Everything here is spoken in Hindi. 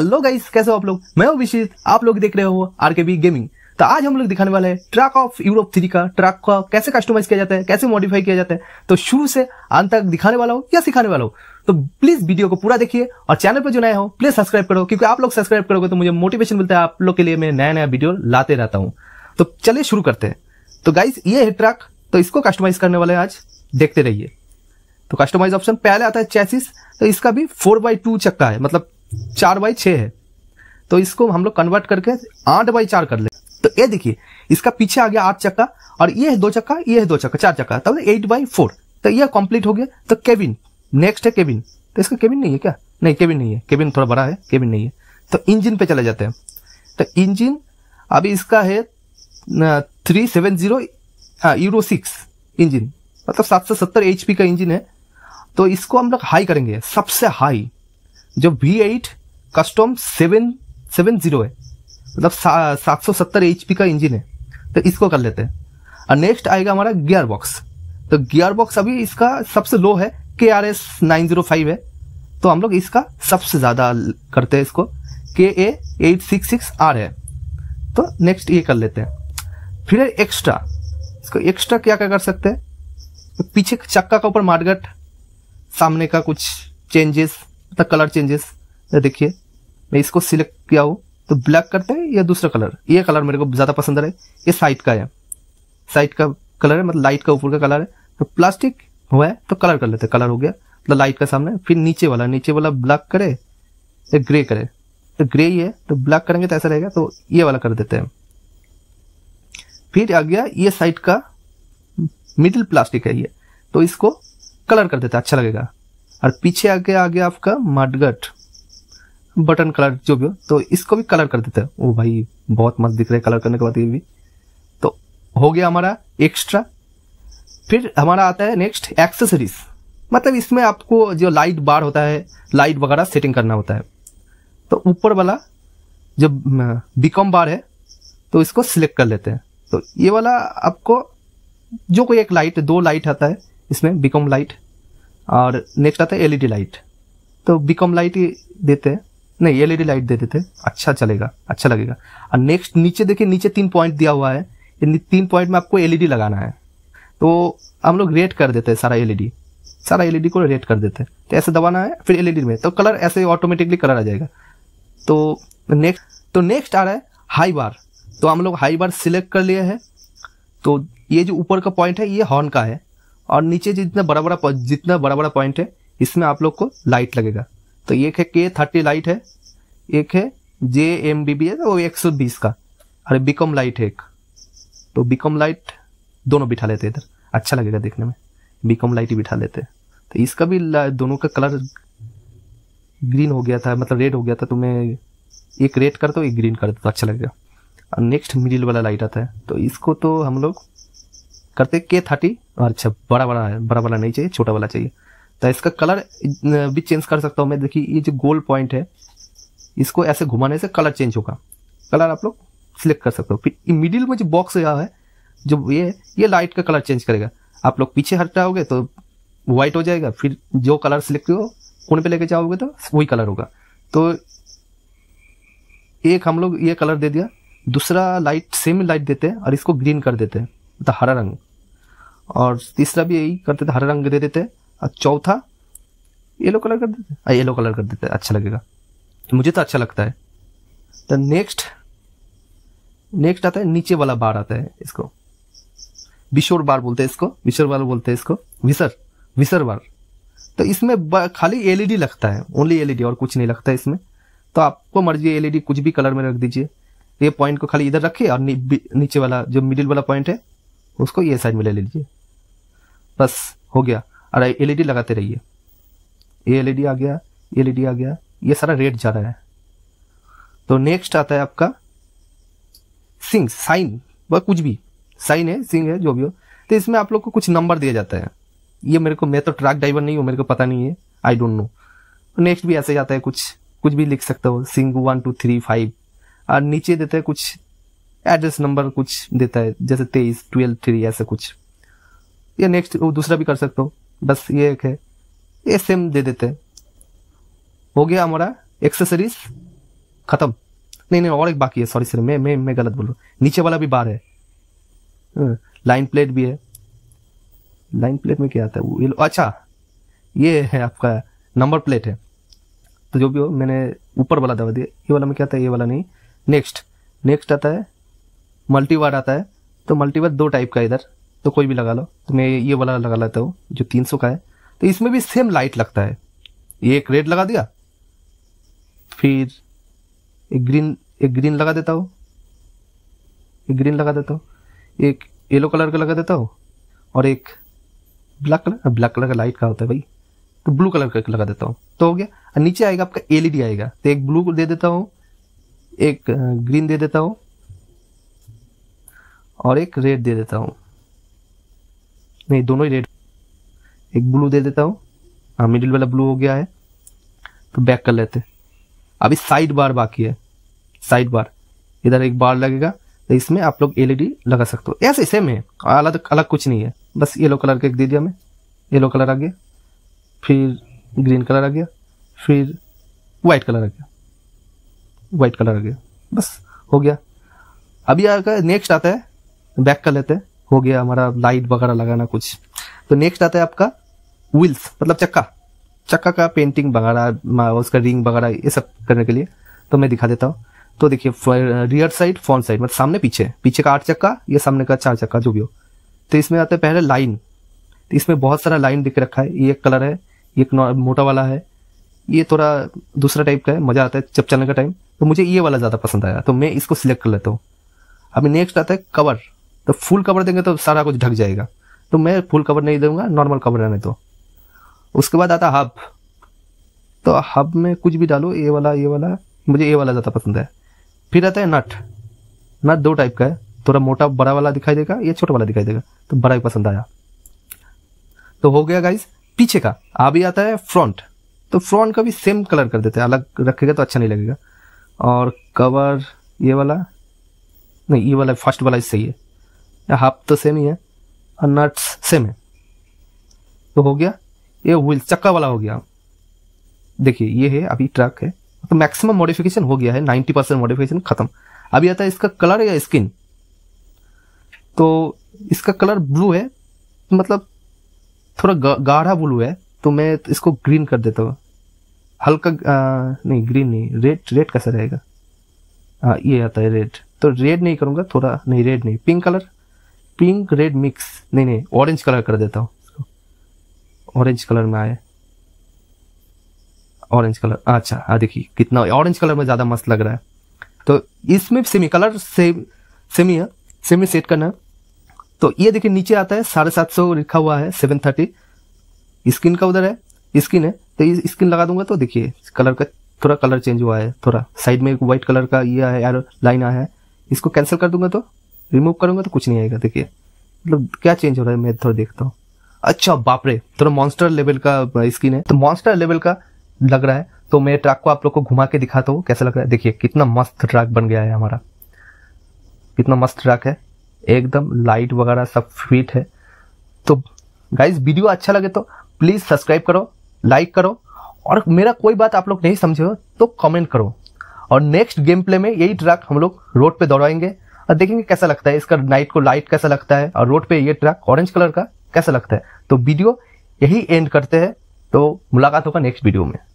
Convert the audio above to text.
हेलो गाइस कैसे हो आप लोग मैं हूं विशित आप लोग देख रहे हो आरकेबी गेमिंग तो आज हम लोग दिखाने वाले हैं ट्रैक ऑफ यूरोप थ्री का ट्रैक का कैसे कस्टमाइज किया जाता है कैसे मॉडिफाई किया जाता है तो शुरू से अंत तक दिखाने वाला हो या सिखाने वाला हो तो प्लीज वीडियो को पूरा देखिए और चैनल पर जो नया हो प्लीज सब्सक्राइब करो क्योंकि आप लोग सब्सक्राइब करोगे तो मुझे मोटिवेशन मिलता है आप लोग के लिए मैं नया नया वीडियो लाते रहता हूँ तो चलिए शुरू करते हैं तो गाइज ये है ट्रैक तो इसको कस्टमाइज करने वाले आज देखते रहिए तो कस्टमाइज ऑप्शन पहले आता है चैसिस तो इसका भी फोर बाई टू चक्का है मतलब चार बाई छः है तो इसको हम लोग कन्वर्ट करके आठ बाई चार कर ले तो ये देखिए इसका पीछे आ गया आठ चक्का और ये है दो चक्का ये है दो चक्का चार चक्का तब एट बाई फोर तो ये कंप्लीट हो गया तो केबिन नेक्स्ट है केबिन तो इसका केबिन नहीं है क्या नहीं केबिन नहीं है केबिन थोड़ा बड़ा है केबिन नहीं है तो इंजिन पे चले जाते हैं तो इंजिन अभी इसका है three seven zero euro six engine मतलब सात सौ सत्तर एच का इंजिन है तो इसको हम लोग हाई करेंगे सबसे हाई जो V eight custom seven seven zero है मतलब सात सौ सत्तर एच पी का इंजन है तो इसको कर लेते हैं और नेक्स्ट आएगा हमारा गियर बॉक्स तो गियर बॉक्स अभी इसका सबसे लो है K R S nine zero five है तो हम लोग इसका सबसे ज़्यादा करते हैं इसको K A eight six six R है तो नेक्स्ट ये कर लेते हैं फिर एक्स्ट्रा इसको एक्स्ट्रा क्या क्या कर सकते हैं तो पीछे चक्का का ऊपर मार्गट सामने का कुछ चेंजेस द कलर चेंजेस देखिए मैं इसको सिलेक्ट किया हूँ तो ब्लैक करते हैं या दूसरा कलर ये कलर मेरे को ज़्यादा पसंद है ये साइड का है साइड का कलर है मतलब लाइट का ऊपर का कलर है तो प्लास्टिक हुआ है तो कलर कर लेते कलर हो गया मतलब लाइट का सामने फिर नीचे वाला नीचे वाला ब्लैक करे या ग्रे करे तो ग्रे ही है तो ब्लैक करेंगे तो ऐसा रहेगा तो ये वाला कर देते हैं फिर आ गया ये साइड का मिडिल प्लास्टिक है ये तो इसको कलर कर देते हैं अच्छा लगेगा और पीछे आगे आ गया आपका मडगट बटन कलर जो भी हो तो इसको भी कलर कर देते हैं वो भाई बहुत मस्त दिख रहा है कलर करने के बाद ये भी तो हो गया हमारा एक्स्ट्रा फिर हमारा आता है नेक्स्ट एक्सेसरीज मतलब इसमें आपको जो लाइट बार होता है लाइट वगैरह सेटिंग करना होता है तो ऊपर वाला जो बीकॉम बार है तो इसको सिलेक्ट कर लेते हैं तो ये वाला आपको जो कोई एक लाइट दो लाइट आता है इसमें बीकॉम लाइट और नेक्स्ट आता है एलईडी लाइट e तो बीकॉम लाइट ही देते हैं नहीं एलईडी लाइट e दे देते अच्छा चलेगा अच्छा लगेगा और नेक्स्ट नीचे देखिए नीचे तीन पॉइंट दिया हुआ है इन तीन पॉइंट में आपको एलईडी e लगाना है तो हम लोग रेड कर देते हैं सारा एलईडी सारा एलईडी को रेड कर देते हैं तो ऐसे दबाना है फिर एलईडी में तो कलर ऐसे ऑटोमेटिकली कलर आ जाएगा तो नेक्स्ट तो नेक्स्ट आ रहा है हाई बार तो हम लोग हाई बार सिलेक्ट कर लिए हैं तो ये जो ऊपर का पॉइंट है ये हॉर्न का है और नीचे जितना बड़ा बड़ा जितना बड़ा बड़ा पॉइंट है इसमें आप लोग को लाइट लगेगा तो एक है के थर्टी लाइट है एक है जे एम बी बी है वो एक सौ बीस का अरे बिकॉम लाइट है एक तो बिकॉम लाइट दोनों बिठा लेते हैं इधर अच्छा लगेगा देखने में बिकॉम लाइट ही बिठा लेते हैं तो इसका भी दोनों का कलर ग्रीन हो गया था मतलब रेड हो गया था तो मैं एक रेड कर दो एक ग्रीन कर दो तो अच्छा लगेगा और नेक्स्ट मिडिल वाला लाइट आता है तो इसको तो हम लोग करते के थर्टी अच्छा बड़ा बड़ा है बड़ा वाला नहीं चाहिए छोटा वाला चाहिए तो इसका कलर भी चेंज कर सकता हूँ मैं देखिए ये जो गोल पॉइंट है इसको ऐसे घुमाने से कलर चेंज होगा कलर आप लोग सिलेक्ट कर सकते हो फिर मिडिल में जो बॉक्स यहाँ है जो ये ये लाइट का कलर चेंज करेगा आप लोग पीछे हटाओगे तो व्हाइट हो जाएगा फिर जो कलर सिलेक्ट हो कोने पे लेके जाओगे तो वही कलर होगा तो एक हम लोग ये कलर दे दिया दूसरा लाइट सेम लाइट देते हैं और इसको ग्रीन कर देते हैं तो हरा रंग और तीसरा भी यही करते थे हरा रंग दे देते और चौथा येलो कलर कर देते हाँ, येलो कलर कर देते अच्छा लगेगा मुझे तो अच्छा लगता है द नेक्स्ट नेक्स्ट आता है नीचे वाला बार आता है इसको विशोर बार बोलते हैं इसको विशोर बार बोलते हैं इसको विसर विसर बार तो इसमें खाली एलईडी e लगता है ओनली एलईडी e और कुछ नहीं लगता है इसमें तो आपको मर्जी एलईडी e कुछ भी कलर में रख दीजिए ये पॉइंट को खाली इधर रखिए और नी, नीचे वाला जो मिडिल वाला पॉइंट है उसको ये साइड में ले लीजिए बस हो गया अरे एल लगाते रहिए ये एल आ गया एल आ गया ये सारा रेट जा रहा है तो नेक्स्ट आता है आपका सिंग साइन वह कुछ भी साइन है सिंग है जो भी हो तो इसमें आप लोग को कुछ नंबर दिया जाता है ये मेरे को मैं तो ट्रक ड्राइवर नहीं हूँ मेरे को पता नहीं है आई डोंट नो नेक्स्ट भी ऐसे जाता है कुछ कुछ भी लिख सकते हो सिंग वन टू थ्री फाइव और नीचे देते हैं कुछ एड्रेस नंबर कुछ देता है जैसे तेईस ट्वेल्व थ्री ऐसा कुछ या नेक्स्ट वो दूसरा भी कर सकता हूँ बस ये एक है ये सेम दे देते हैं हो गया हमारा एक्सेसरीज खत्म नहीं नहीं और एक बाकी है सॉरी सर मैं मैं मैं गलत बोल रहा हूँ नीचे वाला भी बार है लाइन हाँ, प्लेट भी है लाइन प्लेट में क्या आता है वो अच्छा ये है आपका नंबर प्लेट है तो जो भी हो मैंने ऊपर वाला दवा दिया ये वाला में क्या आता है ये वाला नहीं नेक्स्ट नेक्स्ट आता है मल्टीवार आता है तो मल्टीवार दो टाइप का इधर तो कोई भी लगा लो तो मैं ये वाला लगा लेता हूँ जो तीन सौ का है तो इसमें भी सेम लाइट लगता है ये एक रेड लगा दिया फिर एक ग्रीन एक ग्रीन लगा देता हूँ एक ग्रीन लगा देता हूँ एक येलो कलर का लगा देता हूँ और एक ब्लैक कलर ब्लैक कलर का लाइट का होता है भाई तो ब्लू कलर का लगा देता हूँ तो हो गया और नीचे आएगा आपका एलईडी e आएगा तो एक ब्लू दे देता हूँ एक ग्रीन दे देता हूँ और एक रेड दे देता हूँ नहीं दोनों ही रेड एक ब्लू दे देता हूँ हाँ मिडिल वाला ब्लू हो गया है तो बैक कर लेते अभी साइड बार बाकी है साइड बार इधर एक बार लगेगा तो इसमें आप लोग एलईडी लगा सकते हो ऐसे सेम है अलग अलग कुछ नहीं है बस येलो कलर का एक दे दिया हमें येलो कलर आ गया फिर ग्रीन कलर आ गया फिर वाइट कलर आ गया वाइट कलर आ गया बस हो गया अभी आकर नेक्स्ट आता है बैक कर लेते हैं हो गया हमारा लाइट वगैरह लगाना कुछ तो नेक्स्ट आता है आपका व्हील्स मतलब चक्का चक्का का पेंटिंग वगैरह उसका रिंग वगैरह ये सब करने के लिए तो मैं दिखा देता हूँ तो देखिए रियर साइड फ्रंट साइड मतलब सामने पीछे पीछे का आठ चक्का या सामने का चार चक्का जो भी हो तो इसमें आता है पहले लाइन तो इसमें बहुत सारा लाइन दिख रखा है ये एक कलर है ये एक मोटा वाला है ये थोड़ा दूसरा टाइप का है मजा आता है चप चलने का टाइम तो मुझे ये वाला ज़्यादा पसंद आया तो मैं इसको सिलेक्ट कर लेता हूँ अभी नेक्स्ट आता है कवर तो फुल कवर देंगे तो सारा कुछ ढक जाएगा तो मैं फुल कवर नहीं दूंगा नॉर्मल कवर रहने तो उसके बाद आता हब तो हब में कुछ भी डालो ए वाला ये वाला मुझे ए वाला ज़्यादा पसंद है फिर आता है नट नट दो टाइप का है थोड़ा मोटा बड़ा वाला दिखाई देगा या छोटा वाला दिखाई देगा तो बड़ा ही पसंद आया तो हो गया गाइज पीछे का अभी आता है फ्रंट तो फ्रंट का भी सेम कलर कर देते हैं अलग रखेगा तो अच्छा नहीं लगेगा और कवर ये वाला नहीं ये वाला फर्स्ट वाला सही है हाफ तो सेम ही है और नट्स सेम है तो हो गया ये व्हील चक्का वाला हो गया देखिए ये है अभी ट्रक है तो मैक्सिमम मॉडिफिकेशन हो गया है 90 परसेंट मॉडिफिकेशन खत्म अभी आता है इसका कलर या स्किन तो इसका कलर ब्लू है तो मतलब थोड़ा गाढ़ा ब्लू है तो मैं इसको ग्रीन कर देता हूँ हल्का आ, नहीं ग्रीन नहीं रेड रेड कैसा रहेगा हाँ ये आता है रेड तो रेड नहीं करूँगा थोड़ा नहीं रेड नहीं pink colour pink red mix नहीं नहीं ऑरेंज कलर कर देता हूँ ऑरेंज कलर में आया ऑरेंज कलर अच्छा हाँ देखिए कितना ऑरेंज कलर में ज़्यादा मस्त लग रहा है तो इसमें सेमी कलर सेम सेमी है सेमी सेट करना है तो ये देखिए नीचे आता है साढ़े सात सौ लिखा हुआ है सेवन थर्टी स्किन का उधर है स्किन है तो स्किन लगा दूंगा तो देखिए कलर का थोड़ा कलर चेंज हुआ है थोड़ा साइड में एक व्हाइट कलर का ये है यार लाइन आया है इसको कैंसिल कर दूंगा तो रिमूव करूंगा तो कुछ नहीं आएगा देखिए मतलब क्या चेंज हो रहा है मैं थोड़ा देखता हूँ अच्छा बापरे थोड़ा मॉन्स्टर लेवल का स्किन है तो मॉन्स्टर लेवल का लग रहा है तो मैं ट्रक को आप लोग को घुमा के दिखाता हूँ कैसा लग रहा है देखिए कितना मस्त ट्रक बन गया है हमारा कितना मस्त ट्रक है एकदम लाइट वगैरह सब फिट है तो गाइज वीडियो अच्छा लगे तो प्लीज़ सब्सक्राइब करो लाइक करो और मेरा कोई बात आप लोग नहीं समझे हो तो कमेंट करो और नेक्स्ट गेम प्ले में यही ट्रक हम लोग रोड पे दौड़ाएंगे और देखेंगे कैसा लगता है इसका नाइट को लाइट कैसा लगता है और रोड पे ये ट्रक ऑरेंज कलर का कैसा लगता है तो वीडियो यही एंड करते हैं तो मुलाकात होगा नेक्स्ट वीडियो में